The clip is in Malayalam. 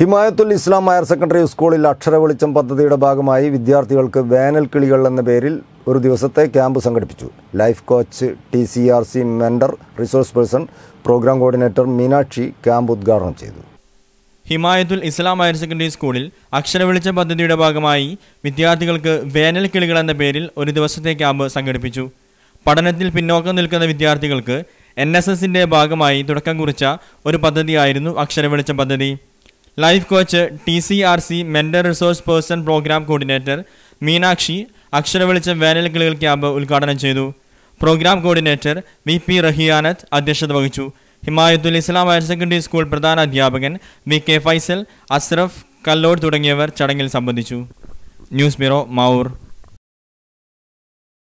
ഹിമായത്തുൽ ഇസ്ലാം ഹയർ സെക്കൻഡറി സ്കൂളിൽ അക്ഷരവെളിച്ചം പദ്ധതിയുടെ ഭാഗമായി വിദ്യാർത്ഥികൾക്ക് കിളികൾ എന്ന പേരിൽ ഒരു ദിവസത്തെ ക്യാമ്പ് സംഘടിപ്പിച്ചു life coach T C R C mentor resource person programme coordinator Meenakshi camp ഉദ്ഘാടനം ചെയ്തു ഹിമായത്തുൽ ഇസ്ലാം ഹയർ സെക്കൻഡറി സ്കൂളിൽ അക്ഷരവെളിച്ചം പദ്ധതിയുടെ ഭാഗമായി വിദ്യാർത്ഥികൾക്ക് കിളികൾ എന്ന പേരിൽ ഒരു ദിവസത്തെ ക്യാമ്പ് സംഘടിപ്പിച്ചു പഠനത്തിൽ പിന്നോക്കം നിൽക്കുന്ന വിദ്യാർത്ഥികൾക്ക് എൻ ഭാഗമായി തുടക്കം കുറിച്ച ഒരു പദ്ധതിയായിരുന്നു അക്ഷരവെളിച്ചം പദ്ധതി life coach T C R C mental resource person programme coordinator Meenakshi Akshara Velicham Venal Kilikal camp ഉദ്ഘാടനം ചെയ്തു programme coordinator V P Rahiyanath അധ്യക്ഷത വഹിച്ചു Himayathul Islam higher secondary school പ്രധാന അധ്യാപകൻ വി കെ ഫൈസൽ അസ്രഫ് കല്ലോട് തുടങ്ങിയവർ ചടങ്ങിൽ സംബന്ധിച്ചു ന്യൂസ് ബ്യൂറോ മാവൂർ